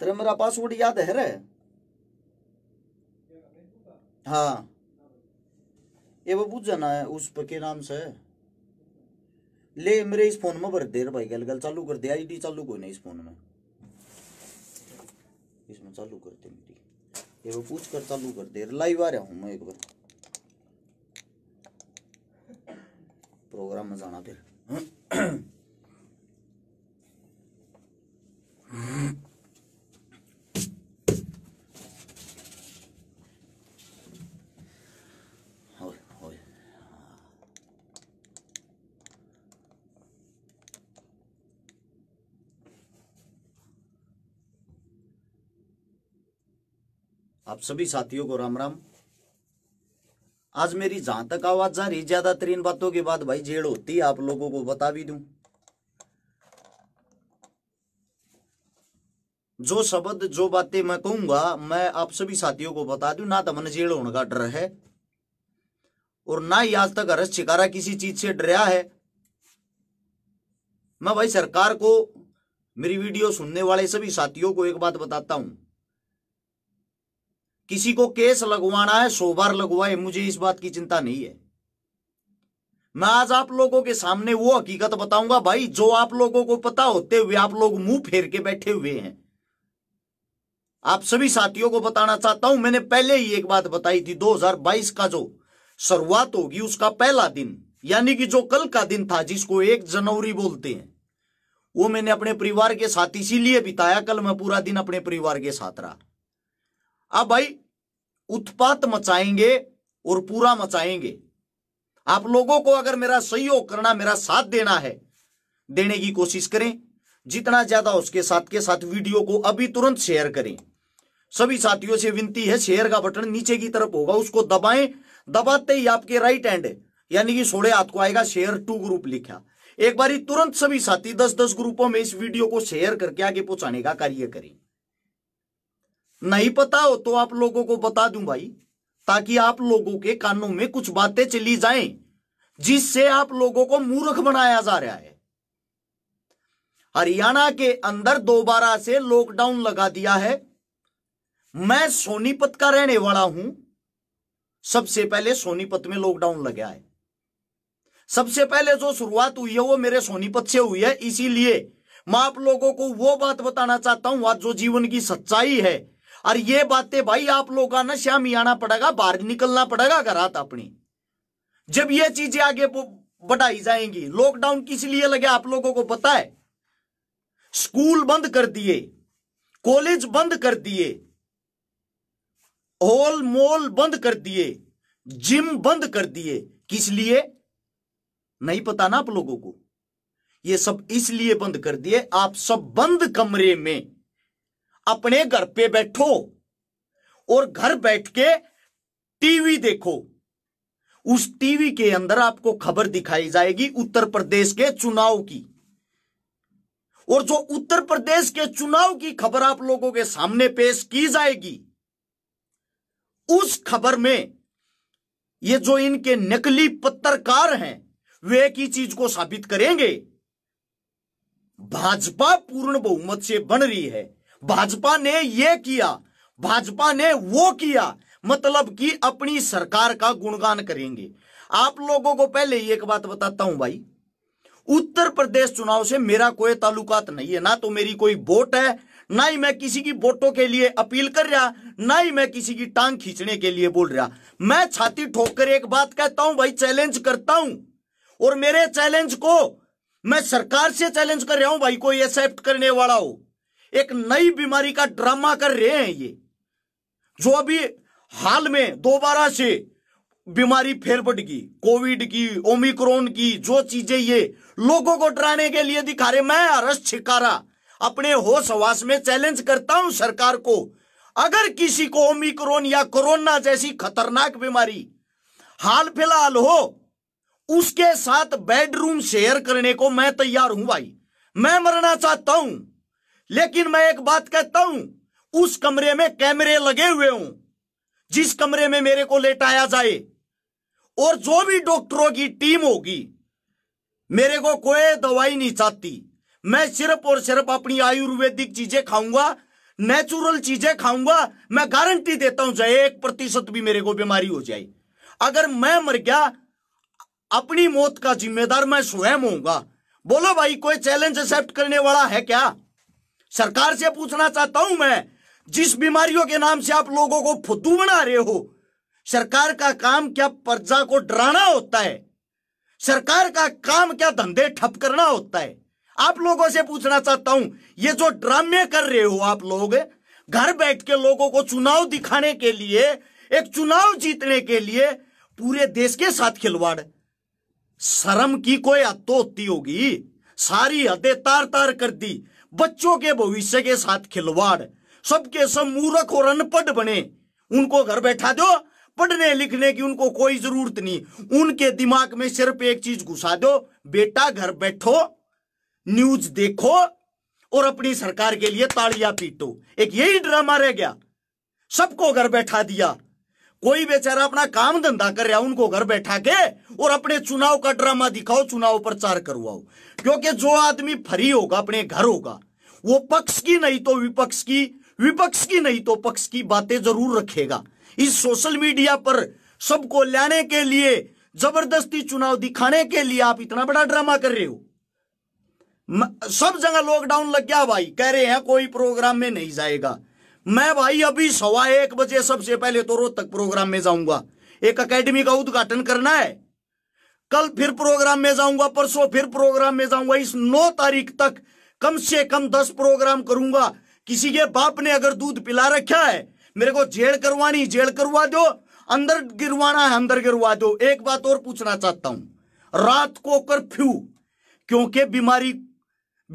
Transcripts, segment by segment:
तेरा मेरा पासवर्ड याद है रे हाँ ये वो पूछ जाना है उस पर के नाम से ले मेरे इस फोन में भर देर भाई गल गल चालू कर दे आईडी चालू कोई नहीं इस फोन में इसमें चालू कर दे मेरी ये वो पूछ कर चालू कर दे लाइव आ रहा हूँ मैं एक बार प्रोग्राम में जाना फिर आप सभी साथियों को राम राम आज मेरी जहां तक आवाज जा रही ज्यादा इन बातों के बाद भाई जेड़ होती है आप लोगों को बता भी दू जो शब्द जो बातें मैं कहूंगा मैं आप सभी साथियों को बता दू ना तो मन जेड़ होने का डर है और ना ही आज तक अरस छिकारा किसी चीज से डरिया है मैं भाई सरकार को मेरी वीडियो सुनने वाले सभी साथियों को एक बात बताता हूं किसी को केस लगवाना है सो बार लगवाए मुझे इस बात की चिंता नहीं है मैं आज आप लोगों के सामने वो हकीकत बताऊंगा भाई जो आप लोगों को पता होते हुए आप लोग मुंह फेर के बैठे हुए हैं आप सभी साथियों को बताना चाहता हूं मैंने पहले ही एक बात बताई थी 2022 का जो शुरुआत होगी उसका पहला दिन यानी कि जो कल का दिन था जिसको एक जनवरी बोलते हैं वो मैंने अपने परिवार के साथ इसीलिए बिताया कल मैं पूरा दिन अपने परिवार के साथ रहा अब भाई उत्पात मचाएंगे और पूरा मचाएंगे आप लोगों को अगर मेरा सहयोग करना मेरा साथ देना है देने की कोशिश करें जितना ज्यादा उसके साथ के साथ वीडियो को अभी तुरंत शेयर करें सभी साथियों से विनती है शेयर का बटन नीचे की तरफ होगा उसको दबाएं दबाते ही आपके राइट हैंड यानी कि सोड़े हाथ को आएगा शेयर टू ग्रुप लिखा एक बार तुरंत सभी साथी दस दस ग्रुपों में इस वीडियो को शेयर करके आगे पहुंचाने का कार्य करें नहीं पता हो तो आप लोगों को बता दूं भाई ताकि आप लोगों के कानों में कुछ बातें चली जाएं जिससे आप लोगों को मूर्ख बनाया जा रहा है हरियाणा के अंदर दोबारा से लॉकडाउन लगा दिया है मैं सोनीपत का रहने वाला हूं सबसे पहले सोनीपत में लॉकडाउन गया है सबसे पहले जो शुरुआत हुई है वो मेरे सोनीपत से हुई है इसीलिए मैं आप लोगों को वो बात बताना चाहता हूं आज जो जीवन की सच्चाई है और ये बातें भाई आप लोगों का ना श्यामी आना पड़ेगा बाहर निकलना पड़ेगा रात अपनी जब ये चीजें आगे बढ़ाई जाएंगी लॉकडाउन किस लिए लगे आप लोगों को पता है स्कूल बंद कर दिए कॉलेज बंद कर दिए हॉल मॉल बंद कर दिए जिम बंद कर दिए किस लिए नहीं पता ना आप लोगों को ये सब इसलिए बंद कर दिए आप सब बंद कमरे में अपने घर पे बैठो और घर बैठ के टीवी देखो उस टीवी के अंदर आपको खबर दिखाई जाएगी उत्तर प्रदेश के चुनाव की और जो उत्तर प्रदेश के चुनाव की खबर आप लोगों के सामने पेश की जाएगी उस खबर में ये जो इनके नकली पत्रकार हैं वे एक ही चीज को साबित करेंगे भाजपा पूर्ण बहुमत से बन रही है भाजपा ने ये किया भाजपा ने वो किया मतलब कि अपनी सरकार का गुणगान करेंगे आप लोगों को पहले ही एक बात बताता हूं भाई उत्तर प्रदेश चुनाव से मेरा कोई ताल्लुकात नहीं है ना तो मेरी कोई वोट है ना ही मैं किसी की वोटों के लिए अपील कर रहा ना ही मैं किसी की टांग खींचने के लिए बोल रहा मैं छाती ठोक कर एक बात कहता हूं भाई चैलेंज करता हूं और मेरे चैलेंज को मैं सरकार से चैलेंज कर रहा हूं भाई कोई एक्सेप्ट करने वाला हो एक नई बीमारी का ड्रामा कर रहे हैं ये जो अभी हाल में दोबारा से बीमारी फेर गई कोविड की ओमिक्रोन की जो चीजें ये लोगों को डराने के लिए दिखा रहे मैं अरस छिकारा अपने होश हवास में चैलेंज करता हूं सरकार को अगर किसी को ओमिक्रोन या कोरोना जैसी खतरनाक बीमारी हाल फिलहाल हो उसके साथ बेडरूम शेयर करने को मैं तैयार हूं भाई मैं मरना चाहता हूं लेकिन मैं एक बात कहता हूं उस कमरे में कैमरे लगे हुए हूं जिस कमरे में मेरे को लेटाया जाए और जो भी डॉक्टरों की टीम होगी मेरे को कोई दवाई नहीं चाहती मैं सिर्फ और सिर्फ अपनी आयुर्वेदिक चीजें खाऊंगा नेचुरल चीजें खाऊंगा मैं गारंटी देता हूं चाहे एक प्रतिशत भी मेरे को बीमारी हो जाए अगर मैं मर गया अपनी मौत का जिम्मेदार मैं स्वयं होऊंगा बोलो भाई कोई चैलेंज एक्सेप्ट करने वाला है क्या सरकार से पूछना चाहता हूं मैं जिस बीमारियों के नाम से आप लोगों को फुद्दू बना रहे हो सरकार का काम क्या प्रजा को डराना होता है सरकार का काम क्या धंधे ठप करना होता है आप लोगों से पूछना चाहता हूं ये जो ड्रामे कर रहे हो आप लोग घर बैठ के लोगों को चुनाव दिखाने के लिए एक चुनाव जीतने के लिए पूरे देश के साथ खिलवाड़ शर्म की कोई हद तो होती होगी सारी हदें तार तार कर दी बच्चों के भविष्य के साथ खिलवाड़ सबके सब मूर्ख और अनपढ़ बने उनको घर बैठा दो पढ़ने लिखने की उनको कोई जरूरत नहीं उनके दिमाग में सिर्फ एक चीज घुसा दो बेटा घर बैठो न्यूज देखो और अपनी सरकार के लिए ताड़िया पीटो एक यही ड्रामा रह गया सबको घर बैठा दिया कोई बेचारा अपना काम धंधा कर रहा उनको घर बैठा के और अपने चुनाव का ड्रामा दिखाओ चुनाव प्रचार करवाओ क्योंकि जो आदमी फ्री होगा अपने घर होगा वो पक्ष की नहीं तो विपक्ष की विपक्ष की नहीं तो पक्ष की बातें जरूर रखेगा इस सोशल मीडिया पर सबको लाने के लिए जबरदस्ती चुनाव दिखाने के लिए आप इतना बड़ा ड्रामा कर रहे हो सब जगह लॉकडाउन लग गया भाई कह रहे हैं कोई प्रोग्राम में नहीं जाएगा मैं भाई अभी सवा एक बजे सबसे पहले तो रोहतक प्रोग्राम में जाऊंगा एक अकेडमी का उद्घाटन करना है कल फिर प्रोग्राम में जाऊंगा परसों फिर प्रोग्राम में जाऊंगा इस नौ तारीख तक कम से कम दस प्रोग्राम करूंगा किसी के बाप ने अगर दूध पिला रखा है मेरे को जेल करवानी जेल करवा दो अंदर गिरवाना है अंदर गिरवा दो एक बात और पूछना चाहता हूं रात को कर्फ्यू क्योंकि बीमारी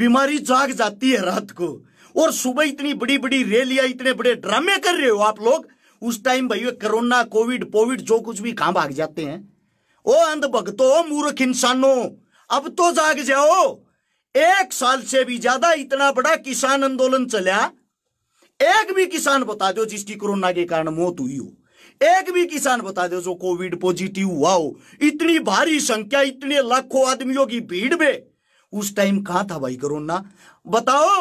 बीमारी जाग जाती है रात को और सुबह इतनी बड़ी बड़ी रैलियां इतने बड़े ड्रामे कर रहे हो आप लोग उस टाइम भाई कोरोना कोविड कोविड जो कुछ भी कहां भाग जाते हैं ओ अंध भगतो मूर्ख इंसानो अब तो जाग जाओ एक साल से भी ज्यादा इतना बड़ा किसान आंदोलन चला एक भी किसान बता दो जिसकी कोरोना के कारण मौत हुई हो एक भी किसान बता दो जो कोविड पॉजिटिव हुआ हो इतनी भारी संख्या इतने लाखों आदमियों की भीड़ में उस टाइम कहा था भाई कोरोना बताओ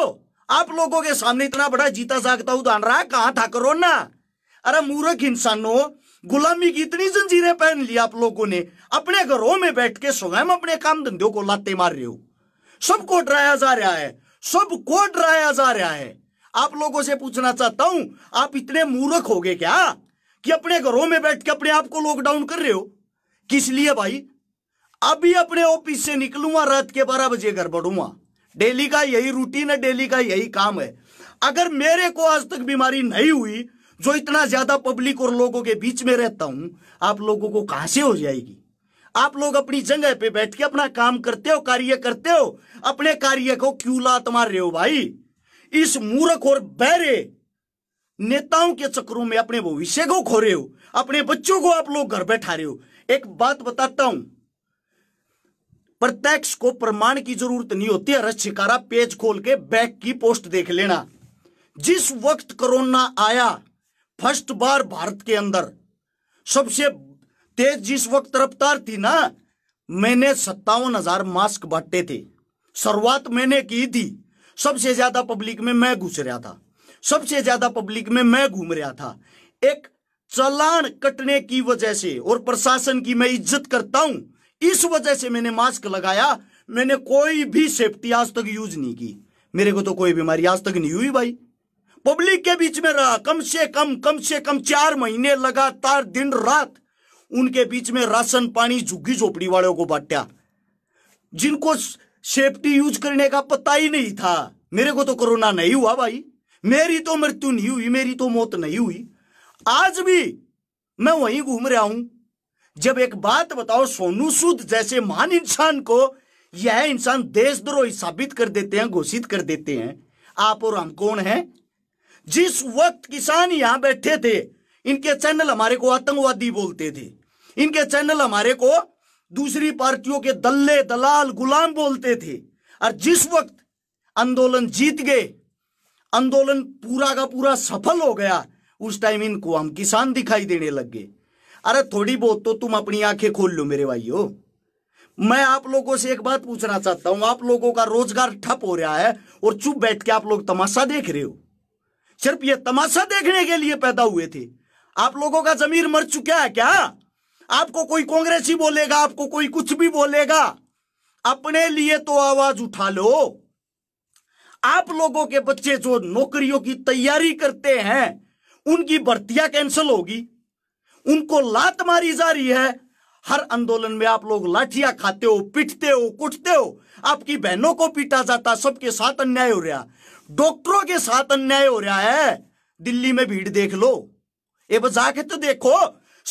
आप लोगों के सामने इतना बड़ा जीता जागता उदाहरण रहा कहा था कोरोना अरे मूर्ख इंसानों गुलामी की इतनी जंजीरें पहन ली आप लोगों ने अपने घरों में बैठ के स्वयं अपने काम धंधों को लाते मार रहे हो सबको डराया जा रहा है सबको डराया जा रहा है आप लोगों से पूछना चाहता हूं आप इतने मूर्ख हो गए क्या कि अपने घरों में बैठ के अपने आप को लॉकडाउन कर रहे हो किस लिए भाई अभी अपने ऑफिस से निकलूंगा रात के बारह बजे घर बढ़ूंगा डेली का यही रूटीन है डेली का यही काम है अगर मेरे को आज तक बीमारी नहीं हुई जो इतना ज्यादा पब्लिक और लोगों के बीच में रहता हूं आप लोगों को कहां से हो जाएगी आप लोग अपनी जगह पे बैठ के अपना काम करते हो कार्य करते हो अपने कार्य को क्यों लात मार रहे हो भाई इस मूर्ख और बहरे नेताओं के चक्रों में अपने भविष्य को खो रहे हो अपने बच्चों को आप लोग घर बैठा रहे हो एक बात बताता हूं प्रत्यक्ष को प्रमाण की जरूरत नहीं होती है रक्षिकारा पेज खोल के बैक की पोस्ट देख लेना जिस वक्त कोरोना आया फर्स्ट बार भारत के अंदर सबसे तेज जिस वक्त रफ्तार थी ना मैंने सत्तावन हजार मास्क बांटे थे शुरुआत मैंने की थी सबसे ज्यादा पब्लिक में मैं घुस रहा था सबसे ज्यादा पब्लिक में मैं घूम रहा था एक चलान कटने की वजह से और प्रशासन की मैं इज्जत करता हूं इस वजह से मैंने मास्क लगाया मैंने कोई भी सेफ्टी आज तक यूज नहीं की मेरे को तो कोई बीमारी आज तक नहीं हुई भाई पब्लिक के बीच में रहा कम से कम कम से कम चार महीने लगातार दिन रात उनके बीच में राशन पानी झुग्गी झोपड़ी वालों को बांटा जिनको सेफ्टी यूज करने का पता ही नहीं था मेरे को तो कोरोना नहीं हुआ भाई मेरी तो मृत्यु नहीं हुई मेरी तो मौत नहीं हुई आज भी मैं वहीं घूम रहा हूं जब एक बात बताओ सोनू सूद जैसे महान इंसान को यह इंसान देशद्रोही साबित कर देते हैं घोषित कर देते हैं आप और हम कौन हैं जिस वक्त किसान यहां बैठे थे इनके चैनल हमारे को आतंकवादी बोलते थे इनके चैनल हमारे को दूसरी पार्टियों के दल्ले दलाल गुलाम बोलते थे और जिस वक्त आंदोलन जीत गए आंदोलन पूरा का पूरा सफल हो गया उस टाइम इनको हम किसान दिखाई देने लग गए अरे थोड़ी बहुत तो तुम अपनी आंखें खोल लो मेरे भाइयों मैं आप लोगों से एक बात पूछना चाहता हूं आप लोगों का रोजगार ठप हो रहा है और चुप बैठ के आप लोग तमाशा देख रहे हो सिर्फ ये तमाशा देखने के लिए पैदा हुए थे आप लोगों का जमीर मर चुका है क्या आपको कोई कांग्रेसी बोलेगा आपको कोई कुछ भी बोलेगा अपने लिए तो आवाज उठा लो आप लोगों के बच्चे जो नौकरियों की तैयारी करते हैं उनकी भर्तियां कैंसिल होगी उनको लात मारी जा रही है हर आंदोलन में आप लोग लाठियां खाते हो पीटते हो कुटते हो आपकी बहनों को पीटा जाता सबके साथ अन्याय हो रहा डॉक्टरों के साथ अन्याय हो रहा है दिल्ली में भीड़ देख लो ये जाके तो देखो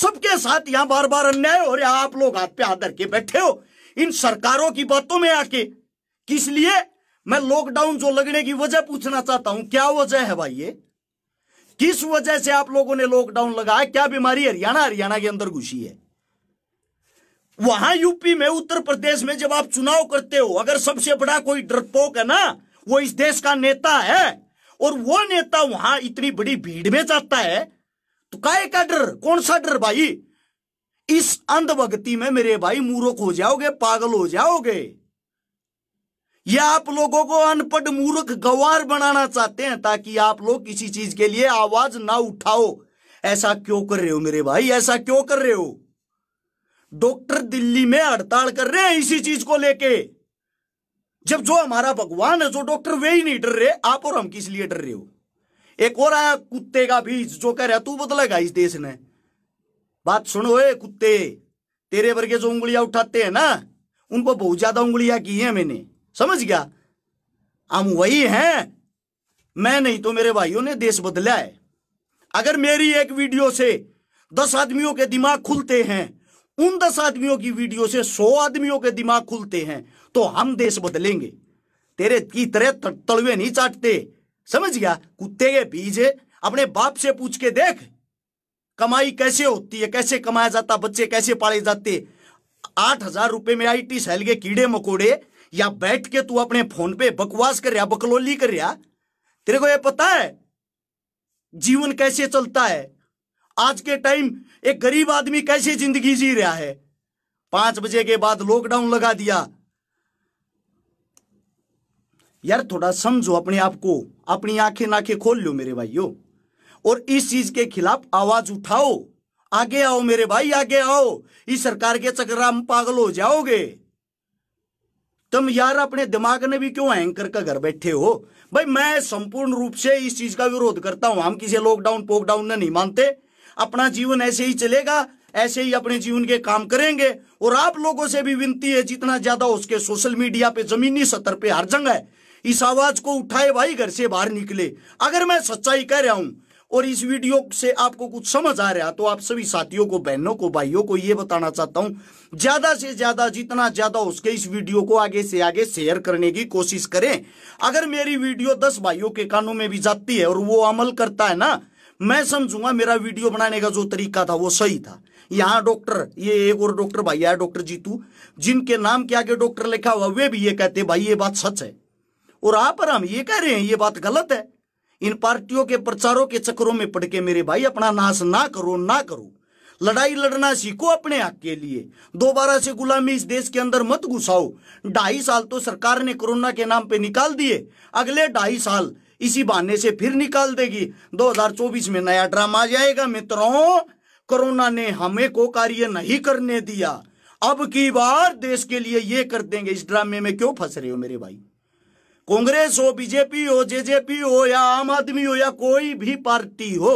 सबके साथ यहां बार बार अन्याय हो रहा आप लोग हाथ पे आदर के बैठे हो इन सरकारों की बातों में आके किस लिए मैं लॉकडाउन जो लगने की वजह पूछना चाहता हूं क्या वजह है भाई ये किस वजह से आप लोगों ने लॉकडाउन लगाया क्या बीमारी हरियाणा हरियाणा के अंदर घुसी है वहां यूपी में उत्तर प्रदेश में जब आप चुनाव करते हो अगर सबसे बड़ा कोई डरपोक है ना वो इस देश का नेता है और वो नेता वहां इतनी बड़ी भीड़ में जाता है तो काय का डर कौन सा डर भाई इस अंधभक्ति में मेरे भाई मूर्ख हो जाओगे पागल हो जाओगे या आप लोगों को अनपढ़ मूर्ख गवार बनाना चाहते हैं ताकि आप लोग किसी चीज के लिए आवाज ना उठाओ ऐसा क्यों कर रहे हो मेरे भाई ऐसा क्यों कर रहे हो डॉक्टर दिल्ली में हड़ताल कर रहे हैं इसी चीज को लेके जब जो हमारा भगवान है जो डॉक्टर वे ही नहीं डर रहे आप और हम किस लिए डर रहे हो एक और आया कुत्ते का बीज जो कह रहा तू बदलेगा इस देश ने बात सुनो ए कुत्ते तेरे वर्गे जो उंगलियां उठाते हैं ना उनको बहुत ज्यादा उंगलियां की हैं मैंने समझ गया हम वही हैं मैं नहीं तो मेरे भाइयों ने देश बदला है अगर मेरी एक वीडियो से दस आदमियों के दिमाग खुलते हैं उन दस आदमियों की वीडियो से सौ आदमियों के दिमाग खुलते हैं तो हम देश बदलेंगे तेरे की तरह तड़वे नहीं चाटते समझ गया कुत्ते के बीज अपने बाप से पूछ के देख कमाई कैसे होती है कैसे कमाया जाता बच्चे कैसे पाले जाते आठ हजार रुपए में आई टी सेल के कीड़े मकोड़े या बैठ के तू अपने फोन पे बकवास कर रहा बकलोली कर रहा तेरे को ये पता है जीवन कैसे चलता है आज के टाइम एक गरीब आदमी कैसे जिंदगी जी रहा है पांच बजे के बाद लॉकडाउन लगा दिया यार थोड़ा समझो अपने आप को अपनी आंखें नाखें खोल लो मेरे भाइयों और इस चीज के खिलाफ आवाज उठाओ आगे आओ मेरे भाई आगे आओ इस सरकार के चक्रा में पागल हो जाओगे तुम यार अपने दिमाग ने भी क्यों एंकर का घर बैठे हो भाई मैं संपूर्ण रूप से इस चीज का विरोध करता हूं हम किसी लॉकडाउन पॉकडाउन ने नहीं मानते अपना जीवन ऐसे ही चलेगा ऐसे ही अपने जीवन के काम करेंगे और आप लोगों से भी विनती है जितना ज्यादा उसके सोशल मीडिया पे जमीनी सतर पे हर जगह है इस आवाज को उठाए भाई घर से बाहर निकले अगर मैं सच्चाई कह रहा हूं और इस वीडियो से आपको कुछ समझ आ रहा तो आप सभी साथियों को बहनों को भाइयों को ये बताना चाहता हूं ज्यादा से ज्यादा जितना ज्यादा उसके इस वीडियो को आगे से आगे शेयर करने की कोशिश करें अगर मेरी वीडियो दस भाइयों के कानों में भी जाती है और वो अमल करता है ना मैं समझूंगा मेरा वीडियो बनाने का जो तरीका था वो सही था यहाँ डॉक्टर ये एक और डॉक्टर भाई है डॉक्टर जीतू जिनके नाम के आगे डॉक्टर लिखा हुआ वे भी ये कहते भाई ये बात सच है और आप पर हम ये कह रहे हैं ये बात गलत है इन पार्टियों के प्रचारों के चक्करों में पड़ के मेरे भाई अपना नाश ना करो ना करो लड़ाई लड़ना सीखो अपने हक के लिए दोबारा से गुलामी इस देश के अंदर मत घुसाओ ढाई साल तो सरकार ने कोरोना के नाम पे निकाल दिए अगले ढाई साल इसी बहाने से फिर निकाल देगी 2024 में नया ड्रामा आ जाएगा मित्रों कोरोना ने हमें को कार्य नहीं करने दिया अब की बार देश के लिए ये कर देंगे इस ड्रामे में क्यों फंस रहे हो मेरे भाई कांग्रेस हो बीजेपी हो जेजेपी हो या आम आदमी हो या कोई भी पार्टी हो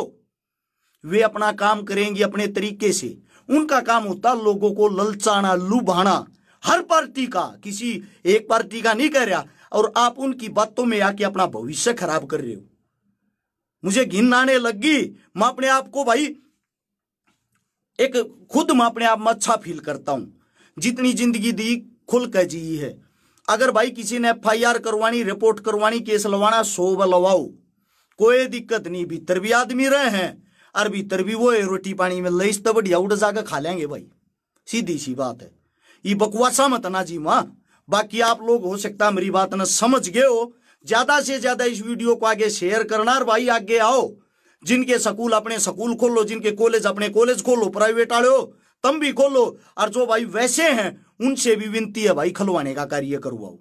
वे अपना काम करेंगे अपने तरीके से उनका काम होता लोगों को ललचाना लुभाना हर पार्टी का किसी एक पार्टी का नहीं कह रहा और आप उनकी बातों में आके अपना भविष्य खराब कर रहे हो मुझे घिन आने गई मैं अपने आप को भाई एक खुद मैं अपने आप में अच्छा फील करता हूं जितनी जिंदगी दी खुल कर जी है अगर भाई किसी ने एफ आई आर करवानी रिपोर्ट करवानी केस लवाना सो लवाओ कोई दिक्कत नहीं भीतर भी आदमी रहे हैं और भीतर भी वो रोटी पानी में लई तो बढ़िया उड़ जाकर खा लेंगे भाई सीधी सी बात है ये बकवासा मत ना जी मां बाकी आप लोग हो सकता मेरी बात ना समझ गए हो ज्यादा से ज्यादा इस वीडियो को आगे शेयर करना भाई आगे आओ जिनके स्कूल अपने स्कूल खोलो जिनके कॉलेज अपने कॉलेज खोलो प्राइवेट आड़ो तम भी खोलो और जो भाई वैसे हैं उनसे भी विनती है भाई खलवाने का कार्य करवाओ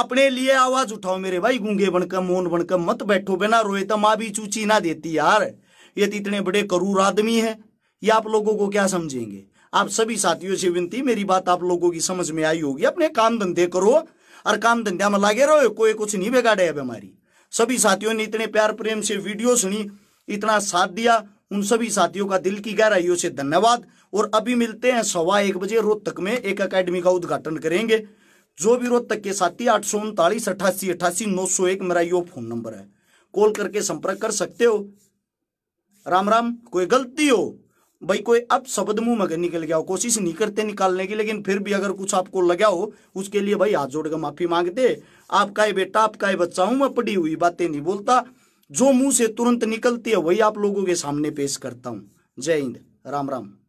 अपने लिए आवाज उठाओ मेरे भाई गूंगे बनकर मोन बनकर मत बैठो बिना रोए तो माँ भी चूची ना देती यार ये तो इतने बड़े करूर आदमी है ये आप लोगों को क्या समझेंगे आप सभी साथियों से विनती मेरी बात आप लोगों की समझ में आई होगी अपने काम धंधे करो और काम धंधा में लागे रहो कोई कुछ नहीं बिगाड़े है हमारी सभी साथियों ने इतने प्यार प्रेम से वीडियो सुनी इतना साथ दिया उन सभी साथियों का दिल की गहराइयों से धन्यवाद और अभी मिलते हैं सवा एक बजे रोहतक में एक अकेडमी का उद्घाटन करेंगे जो भी रोहतक के साथी आठ सौ उनतालीस अट्ठासी अट्ठासी नौ सौ एक मेरा यो फोन नंबर है कॉल करके संपर्क कर सकते हो राम राम कोई गलती हो भाई कोई अब शब्द मुंह मगर निकल गया हो कोशिश नहीं करते निकालने की लेकिन फिर भी अगर कुछ आपको लगा हो उसके लिए भाई हाथ जोड़कर माफी मांगते आपका ही बेटा आपका ये बच्चा हूं मैं पड़ी हुई बातें नहीं बोलता जो मुंह से तुरंत निकलती है वही आप लोगों के सामने पेश करता हूं जय हिंद राम राम